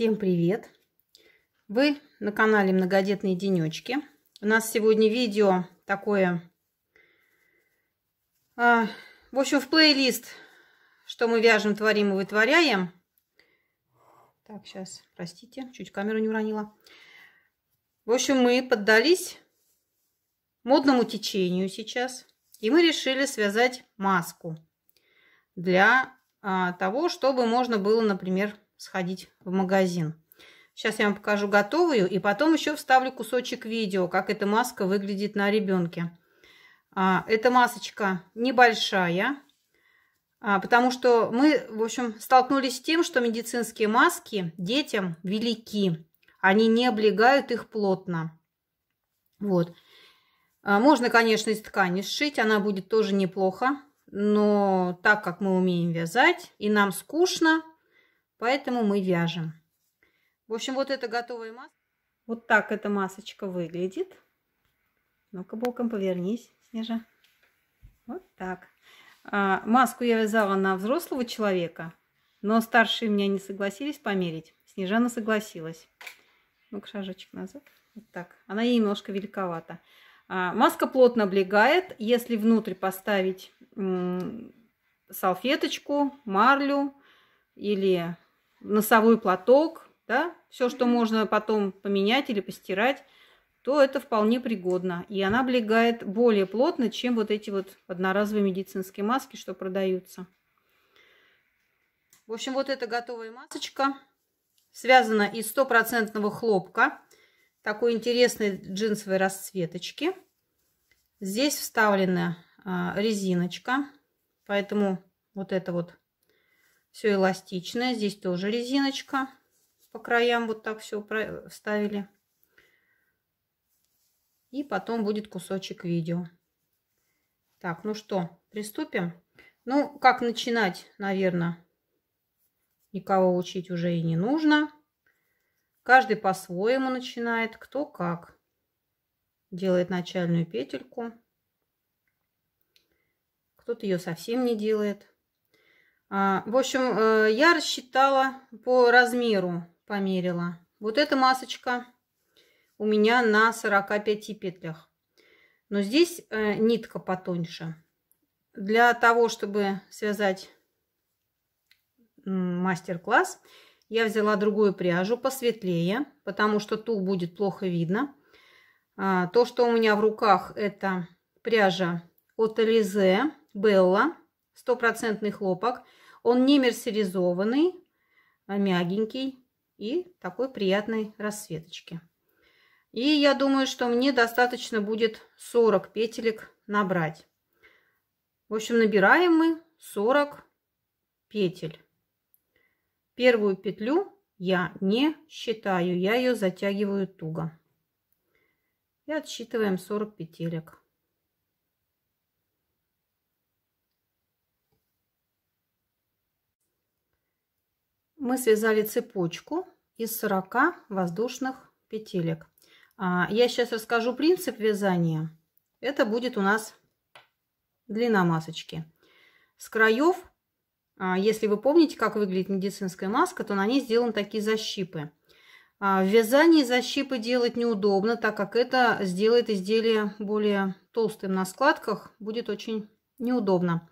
Всем привет! Вы на канале Многодетные денечки. У нас сегодня видео такое, э, в общем, в плейлист, что мы вяжем, творим и вытворяем. Так, сейчас, простите, чуть камеру не уронила. В общем, мы поддались модному течению сейчас, и мы решили связать маску для э, того, чтобы можно было, например, сходить в магазин. Сейчас я вам покажу готовую, и потом еще вставлю кусочек видео, как эта маска выглядит на ребенке. А, эта масочка небольшая, а, потому что мы, в общем, столкнулись с тем, что медицинские маски детям велики. Они не облегают их плотно. Вот. А, можно, конечно, из ткани сшить, она будет тоже неплохо. Но так как мы умеем вязать и нам скучно, Поэтому мы вяжем. В общем, вот это готовая маска. Вот так эта масочка выглядит. Ну-ка боком повернись, Снежа. Вот так. А, маску я вязала на взрослого человека, но старшие меня не согласились померить. Снежана согласилась. Ну-ка шажочек назад. Вот так. Она ей немножко великовата. А, маска плотно облегает. Если внутрь поставить салфеточку, марлю или носовой платок, да, все, что можно потом поменять или постирать, то это вполне пригодно. И она облегает более плотно, чем вот эти вот одноразовые медицинские маски, что продаются. В общем, вот эта готовая масочка связана из стопроцентного хлопка, такой интересной джинсовой расцветочки. Здесь вставлена а, резиночка, поэтому вот эта вот все эластичное. Здесь тоже резиночка. По краям вот так все вставили. И потом будет кусочек видео. Так, ну что, приступим? Ну, как начинать, наверное, никого учить уже и не нужно. Каждый по-своему начинает, кто как. Делает начальную петельку. Кто-то ее совсем не делает. А, в общем, э, я рассчитала по размеру, померила. Вот эта масочка у меня на 45 петлях. Но здесь э, нитка потоньше. Для того, чтобы связать мастер-класс, я взяла другую пряжу посветлее, потому что ту будет плохо видно. А, то, что у меня в руках, это пряжа от Элизе Белла, стопроцентный хлопок – он не мерсеризованный, а мягенький и такой приятной расцветочки. И я думаю, что мне достаточно будет 40 петелек набрать. В общем, набираем мы 40 петель. Первую петлю я не считаю, я ее затягиваю туго. И отсчитываем 40 петелек. мы связали цепочку из 40 воздушных петелек. А, я сейчас расскажу принцип вязания. Это будет у нас длина масочки. С краев, а, если вы помните, как выглядит медицинская маска, то на ней сделаны такие защипы. А, в вязании защипы делать неудобно, так как это сделает изделие более толстым на складках, будет очень неудобно.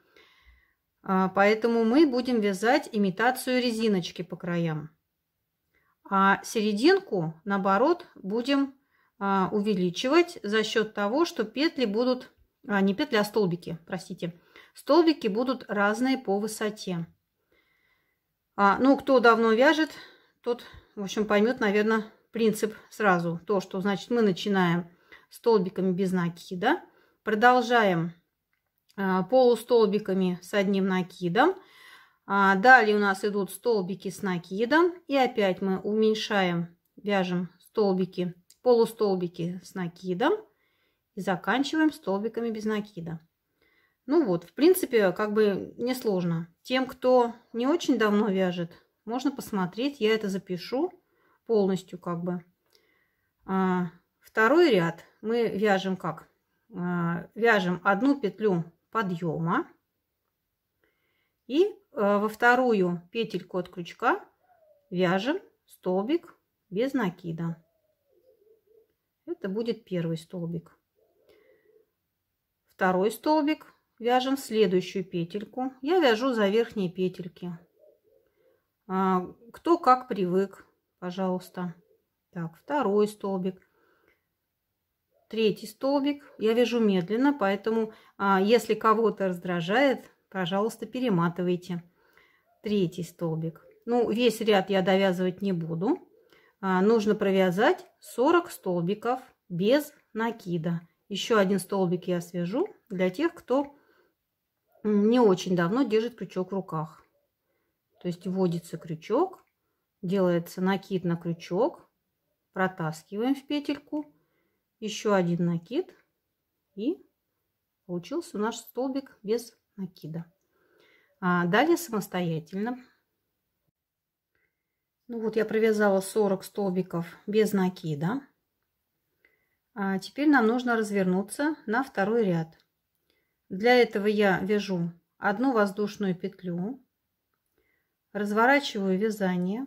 А, поэтому мы будем вязать имитацию резиночки по краям. А серединку, наоборот, будем а, увеличивать за счет того, что петли будут, а, не петли, а столбики, простите, столбики будут разные по высоте. А, ну, кто давно вяжет, тот, в общем, поймет, наверное, принцип сразу. То, что, значит, мы начинаем столбиками без накида, продолжаем Э, полустолбиками с одним накидом. А, далее у нас идут столбики с накидом. И опять мы уменьшаем, вяжем столбики, полустолбики с накидом. И заканчиваем столбиками без накида. Ну вот, в принципе, как бы несложно. Тем, кто не очень давно вяжет, можно посмотреть. Я это запишу полностью как бы. А, второй ряд мы вяжем как? А, вяжем одну петлю подъема. И э, во вторую петельку от крючка вяжем столбик без накида. Это будет первый столбик. Второй столбик вяжем следующую петельку. Я вяжу за верхние петельки. А, кто как привык, пожалуйста. Так, второй столбик третий столбик я вяжу медленно, поэтому а, если кого-то раздражает, пожалуйста, перематывайте третий столбик. Ну, весь ряд я довязывать не буду. А, нужно провязать 40 столбиков без накида. Еще один столбик я свяжу для тех, кто не очень давно держит крючок в руках. То есть вводится крючок, делается накид на крючок, протаскиваем в петельку, еще один накид и получился наш столбик без накида а далее самостоятельно ну вот я провязала 40 столбиков без накида а теперь нам нужно развернуться на второй ряд для этого я вяжу одну воздушную петлю разворачиваю вязание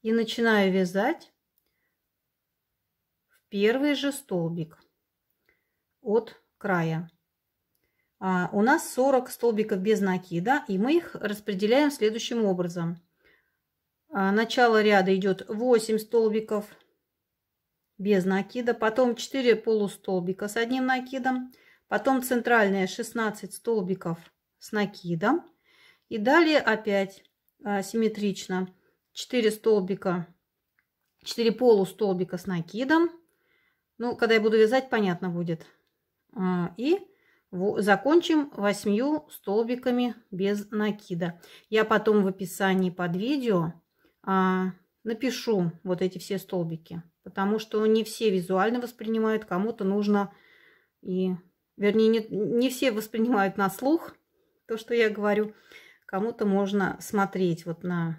и начинаю вязать первый же столбик от края. А у нас 40 столбиков без накида, и мы их распределяем следующим образом. А начало ряда идет 8 столбиков без накида, потом 4 полустолбика с одним накидом, потом центральная 16 столбиков с накидом, и далее опять а, симметрично 4 столбика, 4 полустолбика с накидом, ну, когда я буду вязать, понятно будет. А, и закончим восьмью столбиками без накида. Я потом в описании под видео а, напишу вот эти все столбики, потому что не все визуально воспринимают, кому-то нужно и, вернее, не, не все воспринимают на слух то, что я говорю, кому-то можно смотреть вот на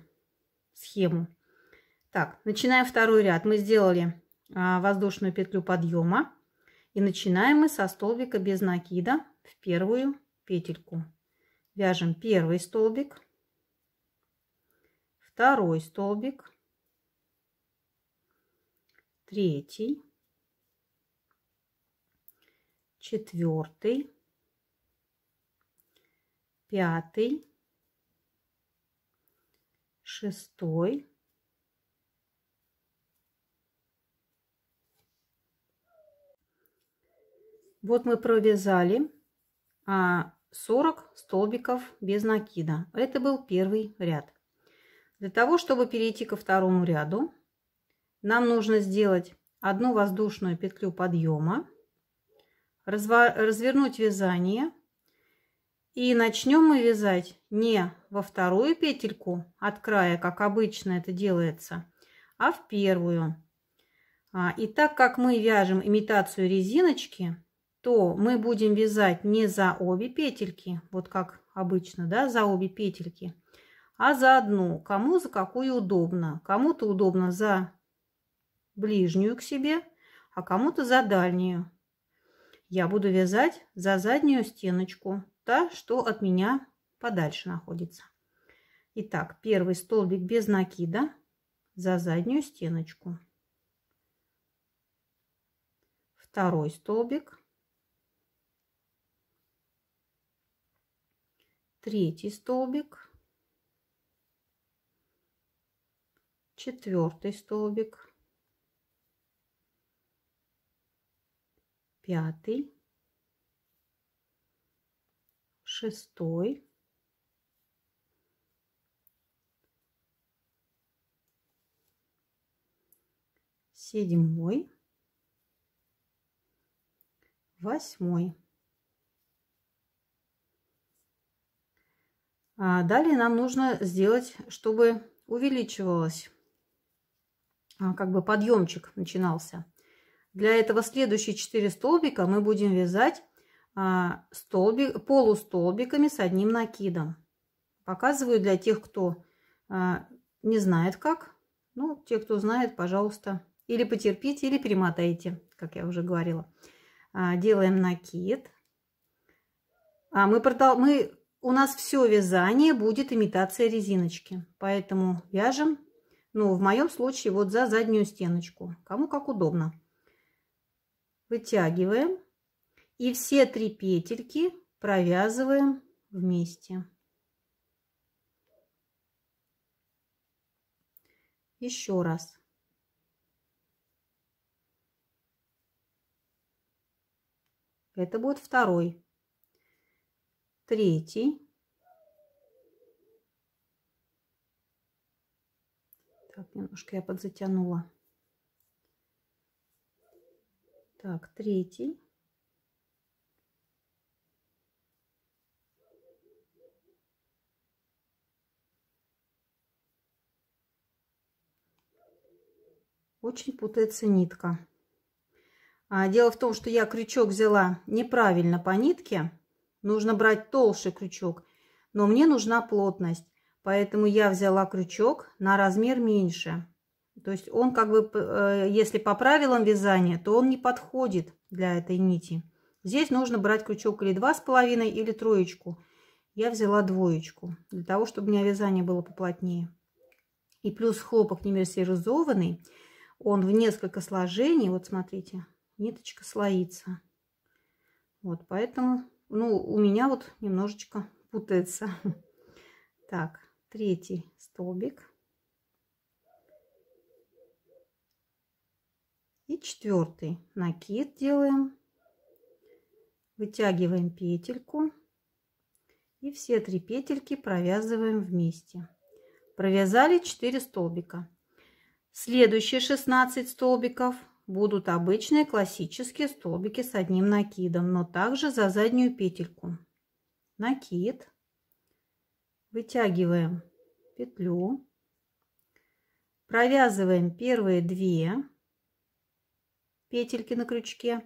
схему. Так, начинаем второй ряд. Мы сделали а, воздушную петлю подъема и начинаем мы со столбика без накида в первую петельку вяжем первый столбик второй столбик третий четвертый пятый шестой Вот мы провязали 40 а, столбиков без накида. Это был первый ряд. Для того, чтобы перейти ко второму ряду, нам нужно сделать одну воздушную петлю подъема, развернуть вязание. И начнем мы вязать не во вторую петельку от края, как обычно это делается, а в первую. А, и так как мы вяжем имитацию резиночки, то мы будем вязать не за обе петельки, вот как обычно, да, за обе петельки, а за одну, кому за какую удобно. Кому-то удобно за ближнюю к себе, а кому-то за дальнюю. Я буду вязать за заднюю стеночку, та, что от меня подальше находится. Итак, первый столбик без накида за заднюю стеночку. Второй столбик третий столбик, четвертый столбик, пятый, шестой, седьмой, восьмой. А далее нам нужно сделать, чтобы увеличивалось, а, как бы подъемчик начинался. Для этого следующие 4 столбика мы будем вязать а, столбик, полустолбиками с одним накидом. Показываю для тех, кто а, не знает как. Ну, те, кто знает, пожалуйста, или потерпите, или перемотайте, как я уже говорила. Делаем накид. А мы, продал, мы у нас все вязание будет имитация резиночки. Поэтому вяжем, ну, в моем случае, вот за заднюю стеночку. Кому как удобно. Вытягиваем. И все три петельки провязываем вместе. Еще раз. Это будет второй третий. Так, немножко я подзатянула. Так, третий. Очень путается нитка. А, дело в том, что я крючок взяла неправильно по нитке. Нужно брать толще крючок, но мне нужна плотность. Поэтому я взяла крючок на размер меньше. То есть он как бы, э, если по правилам вязания, то он не подходит для этой нити. Здесь нужно брать крючок или два с половиной, или троечку. Я взяла двоечку, для того, чтобы у меня вязание было поплотнее. И плюс хлопок не мерсеризованный, он в несколько сложений, вот смотрите, ниточка слоится. Вот, поэтому ну, у меня вот немножечко путается. Так, третий столбик. И четвертый накид делаем. Вытягиваем петельку. И все три петельки провязываем вместе. Провязали 4 столбика. Следующие 16 столбиков – будут обычные классические столбики с одним накидом, но также за заднюю петельку. Накид. Вытягиваем петлю. Провязываем первые две петельки на крючке.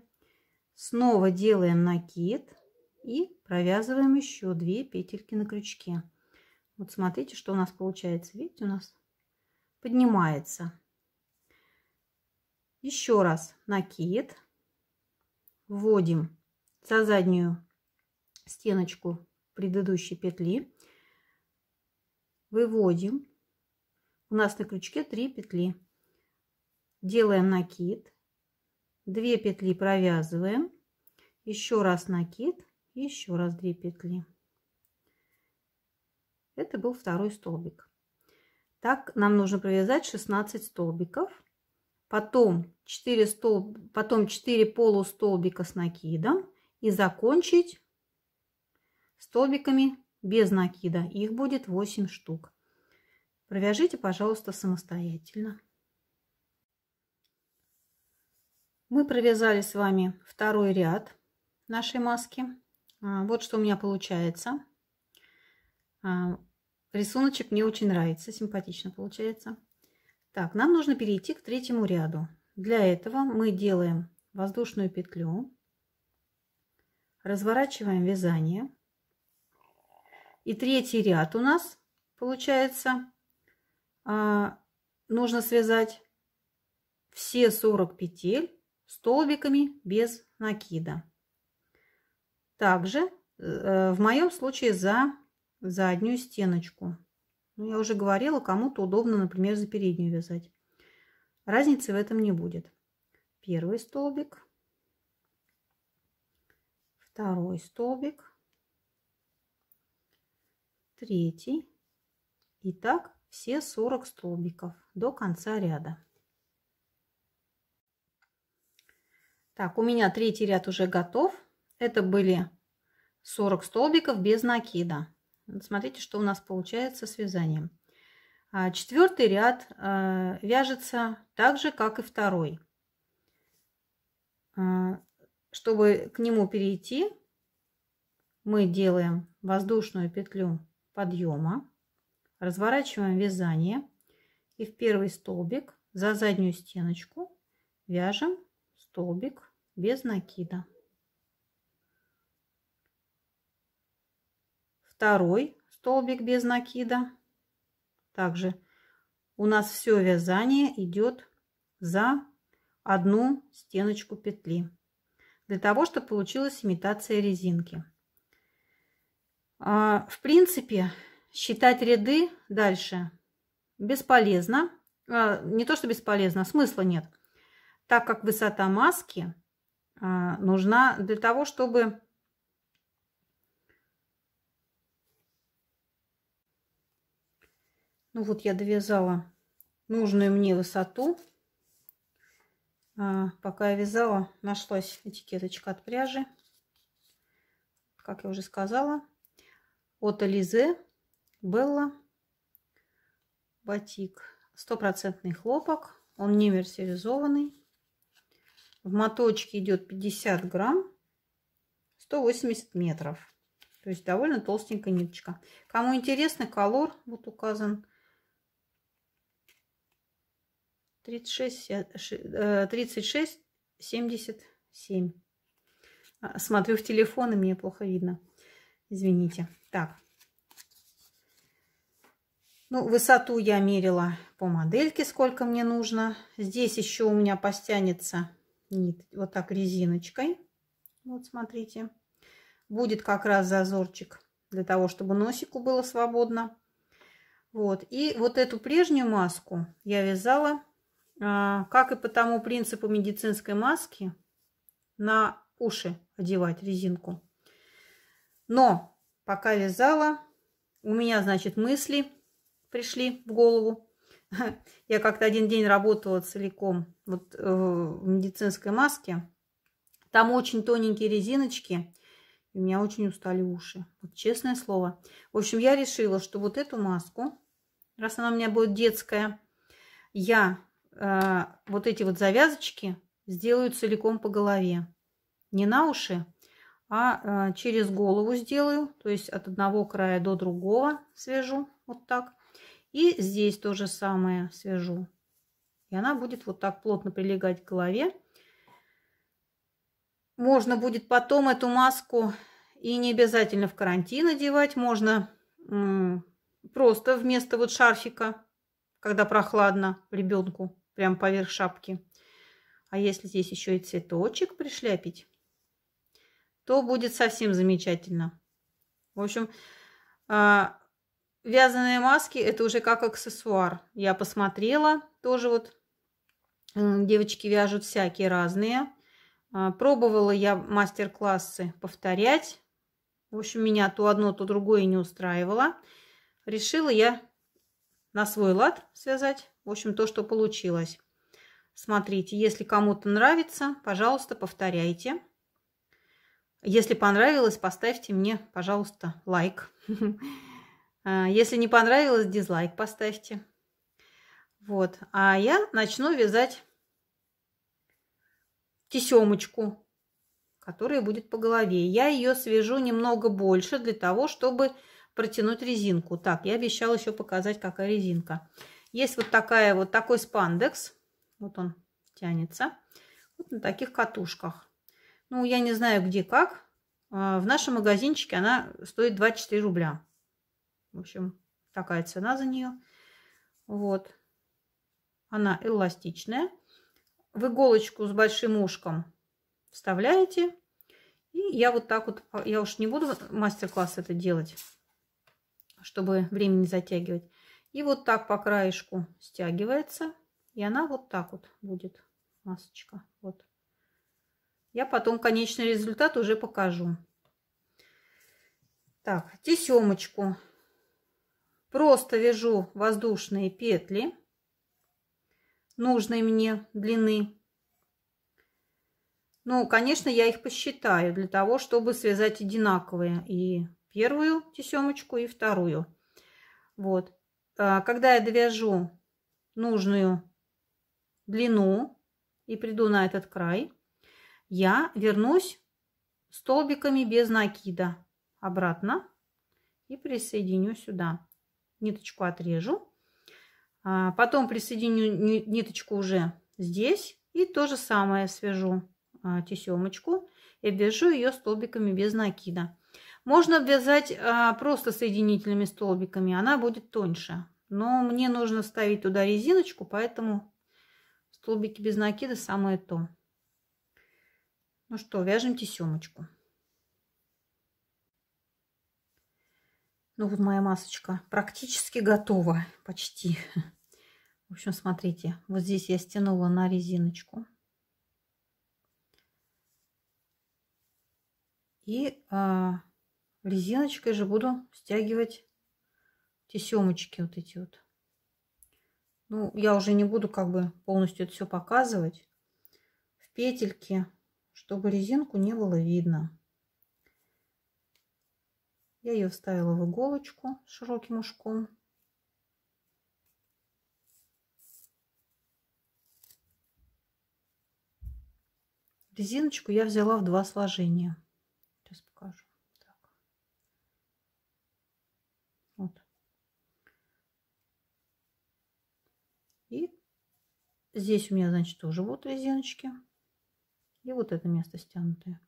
Снова делаем накид и провязываем еще две петельки на крючке. Вот смотрите, что у нас получается. Видите, у нас поднимается еще раз накид. Вводим за заднюю стеночку предыдущей петли. Выводим. У нас на крючке 3 петли. Делаем накид. 2 петли провязываем. Еще раз накид. Еще раз 2 петли. Это был второй столбик. Так нам нужно провязать 16 столбиков потом 4, столб, потом 4 полустолбика с накидом и закончить столбиками без накида. Их будет 8 штук. Провяжите, пожалуйста, самостоятельно. Мы провязали с вами второй ряд нашей маски. А, вот что у меня получается. А, рисуночек мне очень нравится, симпатично получается. Так, нам нужно перейти к третьему ряду. Для этого мы делаем воздушную петлю, разворачиваем вязание. И третий ряд у нас получается а, нужно связать все 40 петель столбиками без накида. Также э, в моем случае за заднюю стеночку ну, я уже говорила, кому-то удобно, например, за переднюю вязать. Разницы в этом не будет. Первый столбик, второй столбик, третий. И так все 40 столбиков до конца ряда. Так, у меня третий ряд уже готов. Это были 40 столбиков без накида. Смотрите, что у нас получается с вязанием. А, Четвертый ряд а, вяжется так же, как и второй. А, чтобы к нему перейти, мы делаем воздушную петлю подъема, разворачиваем вязание и в первый столбик за заднюю стеночку вяжем столбик без накида. второй столбик без накида. Также у нас все вязание идет за одну стеночку петли для того, чтобы получилась имитация резинки. А, в принципе, считать ряды дальше бесполезно. А, не то, что бесполезно, смысла нет. Так как высота маски а, нужна для того, чтобы Ну вот я довязала нужную мне высоту. А, пока я вязала, нашлась этикеточка от пряжи. Как я уже сказала, от Ализе Белла батик. Стопроцентный хлопок. Он не мерсеризованный. В моточке идет 50 грамм, 180 метров. То есть довольно толстенькая ниточка. Кому интересно, колор вот указан 36, 36 77. Смотрю в телефон, и мне плохо видно. Извините. Так. Ну, высоту я мерила по модельке, сколько мне нужно. Здесь еще у меня постянется нит вот так резиночкой. Вот, смотрите. Будет как раз зазорчик для того, чтобы носику было свободно. Вот. И вот эту прежнюю маску я вязала а, как и по тому принципу медицинской маски, на уши одевать резинку. Но пока вязала, у меня, значит, мысли пришли в голову. Я как-то один день работала целиком вот, э, в медицинской маске. Там очень тоненькие резиночки. И у меня очень устали уши. Вот честное слово. В общем, я решила, что вот эту маску, раз она у меня будет детская, я а, вот эти вот завязочки сделаю целиком по голове. Не на уши, а, а через голову сделаю. То есть от одного края до другого свяжу вот так. И здесь то же самое свяжу. И она будет вот так плотно прилегать к голове. Можно будет потом эту маску и не обязательно в карантин одевать. Можно просто вместо вот шарфика, когда прохладно ребенку прям поверх шапки. А если здесь еще и цветочек пришляпить, то будет совсем замечательно. В общем, а, вязаные маски это уже как аксессуар. Я посмотрела тоже вот девочки вяжут всякие разные. А, пробовала я мастер-классы повторять. В общем, меня то одно, то другое не устраивало. Решила я на свой лад связать. В общем, то, что получилось. Смотрите, если кому-то нравится, пожалуйста, повторяйте. Если понравилось, поставьте мне, пожалуйста, лайк. А, если не понравилось, дизлайк поставьте. Вот. А я начну вязать тесемочку, которая будет по голове. Я ее свяжу немного больше для того, чтобы протянуть резинку. Так, я обещала еще показать, какая резинка. Есть вот такая вот такой спандекс. Вот он тянется. Вот на таких катушках. Ну, я не знаю, где как. А, в нашем магазинчике она стоит 24 рубля. В общем, такая цена за нее. Вот. Она эластичная. В иголочку с большим ушком вставляете. И я вот так вот, а, я уж не буду мастер-класс это делать, чтобы время не затягивать. И вот так по краешку стягивается. И она вот так вот будет, масочка. Вот. Я потом конечный результат уже покажу. Так, тесемочку. Просто вяжу воздушные петли нужной мне длины. Ну, конечно, я их посчитаю для того, чтобы связать одинаковые и первую тесемочку, и вторую. Вот. А, когда я довяжу нужную длину и приду на этот край, я вернусь столбиками без накида обратно и присоединю сюда. Ниточку отрежу. А, потом присоединю ниточку уже здесь и то же самое свяжу а, тесемочку и вяжу ее столбиками без накида. Можно ввязать а, просто соединительными столбиками, она будет тоньше. Но мне нужно ставить туда резиночку, поэтому столбики без накида самое то. Ну что, вяжем тесемочку. Ну вот моя масочка практически готова, почти. В общем, смотрите, вот здесь я стянула на резиночку. И а, резиночкой же буду стягивать тесемочки вот эти вот. Ну, я уже не буду как бы полностью это все показывать. В петельке, чтобы резинку не было видно. Я ее вставила в иголочку широким ушком. Резиночку я взяла в два сложения. Здесь у меня, значит, тоже вот резиночки. И вот это место стянутое.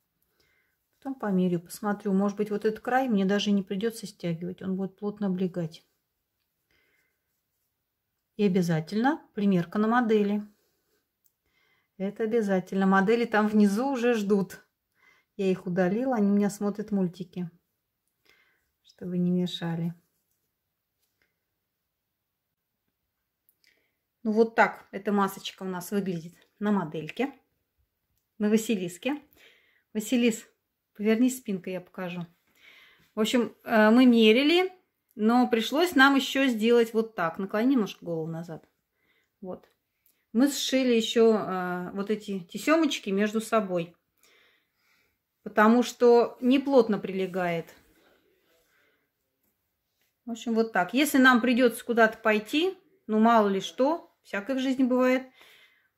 Потом померю, посмотрю. Может быть, вот этот край мне даже не придется стягивать. Он будет плотно облегать. И обязательно примерка на модели. Это обязательно. Модели там внизу уже ждут. Я их удалила, они у меня смотрят мультики, чтобы не мешали. Ну вот так эта масочка у нас выглядит на модельке, на Василиске. Василис, поверни спинкой, я покажу. В общем, э, мы мерили, но пришлось нам еще сделать вот так. Наклони немножко голову назад. Вот. Мы сшили еще э, вот эти тесемочки между собой, потому что неплотно прилегает. В общем, вот так. Если нам придется куда-то пойти, ну мало ли что, всякое в жизни бывает.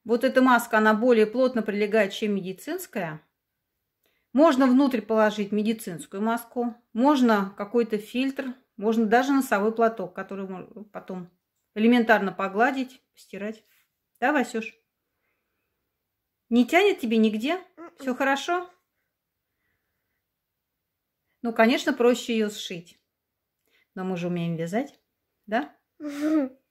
Вот эта маска, она более плотно прилегает, чем медицинская. Можно внутрь положить медицинскую маску, можно какой-то фильтр, можно даже носовой платок, который потом элементарно погладить, стирать. Да, Васюш? Не тянет тебе нигде? М-м. Все хорошо? Ну, конечно, проще ее сшить. Но мы же умеем вязать, да?